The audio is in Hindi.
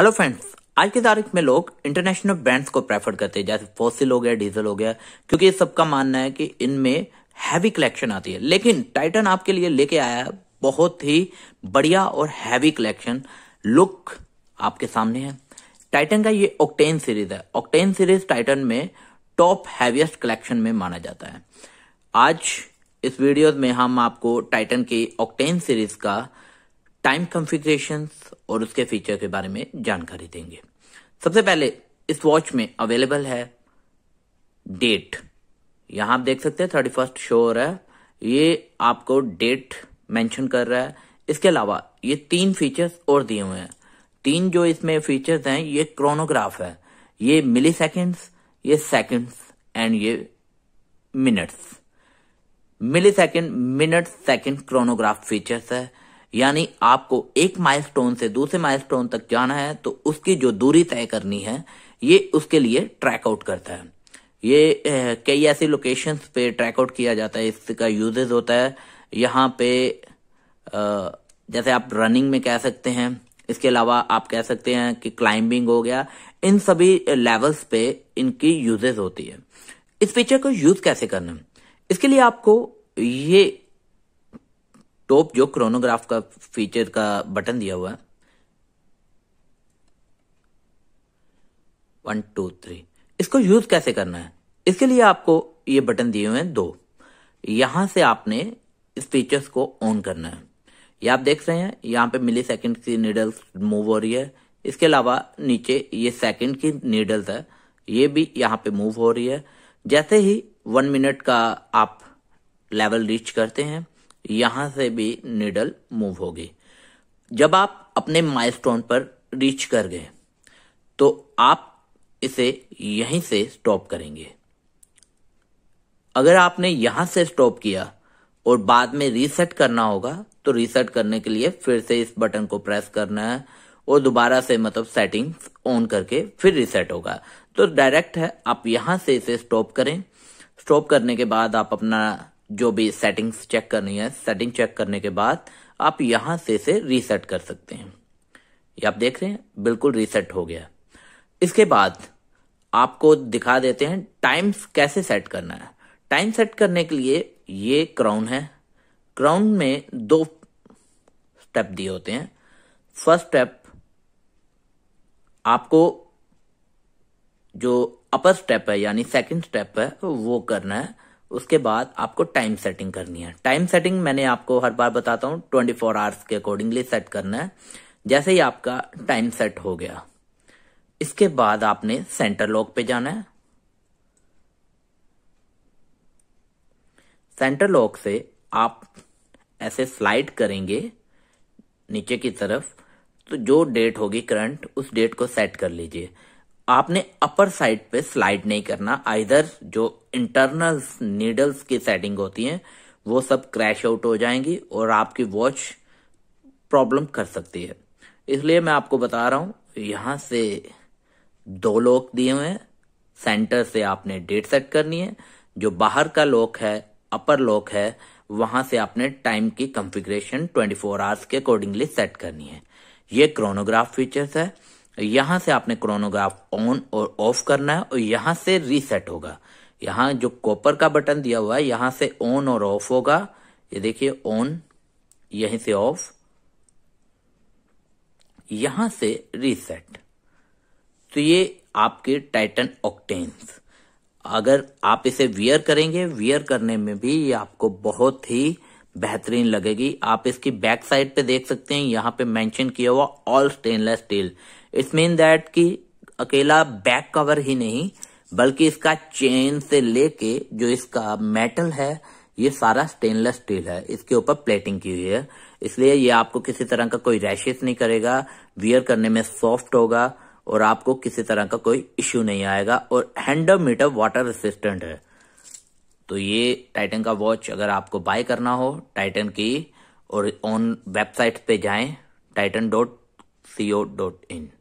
हेलो फ्रेंड्स आज की तारीख में लोग इंटरनेशनल ब्रांड्स को प्रेफर करते हैं जैसे फोसिल हो गया डीजल हो गया क्योंकि सबका मानना है कि इनमें हैवी कलेक्शन आती है लेकिन टाइटन आपके लिए लेके आया है बहुत ही बढ़िया और हैवी कलेक्शन लुक आपके सामने है टाइटन का ये ऑक्टेन सीरीज है ऑक्टेन सीरीज टाइटन में टॉप हैवीएस्ट कलेक्शन में माना जाता है आज इस वीडियो में हम आपको टाइटन की ऑक्टेन सीरीज का टाइम कॉन्फ़िगरेशन और उसके फीचर के बारे में जानकारी देंगे सबसे पहले इस वॉच में अवेलेबल है डेट यहां आप देख सकते हैं थर्टी फर्स्ट शो हो रहा है ये आपको डेट मेंशन कर रहा है इसके अलावा ये तीन फीचर्स और दिए हुए हैं तीन जो इसमें फीचर्स हैं ये क्रोनोग्राफ है ये मिली सेकेंड्स ये सेकेंड्स एंड ये minutes millisecond minute second chronograph features है यानी आपको एक माइलस्टोन से दूसरे माइलस्टोन तक जाना है तो उसकी जो दूरी तय करनी है ये उसके लिए ट्रैकआउट करता है ये कई ऐसे लोकेशंस पे ट्रैकआउट किया जाता है इसका यूजेज होता है यहाँ पे जैसे आप रनिंग में कह सकते हैं इसके अलावा आप कह सकते हैं कि क्लाइंबिंग हो गया इन सभी लेवल्स पे इनकी यूजेज होती है इस फीचर को यूज कैसे करना इसके लिए आपको ये टॉप जो क्रोनोग्राफ का फीचर का बटन दिया हुआ है वन टू थ्री इसको यूज कैसे करना है इसके लिए आपको ये बटन दिए हुए हैं दो यहां से आपने इस फीचर्स को ऑन करना है ये आप देख रहे हैं यहाँ पे मिली सेकेंड की नीडल्स मूव हो रही है इसके अलावा नीचे ये सेकेंड की नीडल्स है ये भी यहाँ पे मूव हो रही है जैसे ही वन मिनट का आप लेवल रीच करते हैं यहां से भी निडल मूव होगी जब आप अपने माइलस्टोन पर रीच कर गए तो आप इसे यहीं से स्टॉप करेंगे अगर आपने यहां से स्टॉप किया और बाद में रीसेट करना होगा तो रीसेट करने के लिए फिर से इस बटन को प्रेस करना है और दोबारा से मतलब सेटिंग्स ऑन करके फिर रीसेट होगा तो डायरेक्ट है आप यहां से इसे स्टॉप करें स्टॉप करने के बाद आप अपना जो भी सेटिंग्स चेक करनी है सेटिंग चेक करने के बाद आप यहां से इसे रीसेट कर सकते हैं ये आप देख रहे हैं बिल्कुल रीसेट हो गया इसके बाद आपको दिखा देते हैं टाइम्स कैसे सेट करना है टाइम सेट करने के लिए ये क्राउन है क्राउन में दो स्टेप दिए होते हैं फर्स्ट स्टेप आपको जो अपर स्टेप है यानी सेकंड स्टेप है वो करना है उसके बाद आपको टाइम सेटिंग करनी है टाइम सेटिंग मैंने आपको हर बार बताता हूं ट्वेंटी फोर आवर्स के अकॉर्डिंगली सेट करना है जैसे ही आपका टाइम सेट हो गया इसके बाद आपने सेंटर लॉक पे जाना है सेंटर लॉक से आप ऐसे स्लाइड करेंगे नीचे की तरफ तो जो डेट होगी करंट उस डेट को सेट कर लीजिए आपने अपर साइड पे स्लाइड नहीं करना आइधर जो इंटरनल नीडल्स की सेटिंग होती है वो सब क्रैश आउट हो जाएंगी और आपकी वॉच प्रॉब्लम कर सकती है इसलिए मैं आपको बता रहा हूं यहां से दो लॉक दिए हुए हैं सेंटर से आपने डेट सेट करनी है जो बाहर का लॉक है अपर लॉक है वहां से आपने टाइम की कंफिग्रेशन 24 फोर आवर्स के अकॉर्डिंगली सेट करनी है ये क्रोनोग्राफ फीचर्स है यहां से आपने क्रोनोग्राफ ऑन और ऑफ करना है और यहां से रीसेट होगा यहां जो कॉपर का बटन दिया हुआ है यहां से ऑन और ऑफ होगा ये देखिए ऑन यहीं से ऑफ यहां से रीसेट तो ये आपके टाइटन ऑक्टेन्स अगर आप इसे वियर करेंगे वियर करने में भी ये आपको बहुत ही बेहतरीन लगेगी आप इसकी बैक साइड पे देख सकते हैं यहां पे मेंशन किया हुआ all stainless steel it's mean that कि अकेला बैक कवर ही नहीं बल्कि इसका चेन से लेके जो इसका मेटल है ये सारा स्टेनलेस स्टील है इसके ऊपर प्लेटिंग की हुई है इसलिए ये आपको किसी तरह का कोई रैशेस नहीं करेगा वियर करने में सॉफ्ट होगा और आपको किसी तरह का कोई इश्यू नहीं आएगा और हैंडोमीटर मीटर वाटर रेसिस्टेंट है तो ये टाइटन का वॉच अगर आपको बाय करना हो टाइटन की और ऑन वेबसाइट पे जाएं Titan dot C O dot इन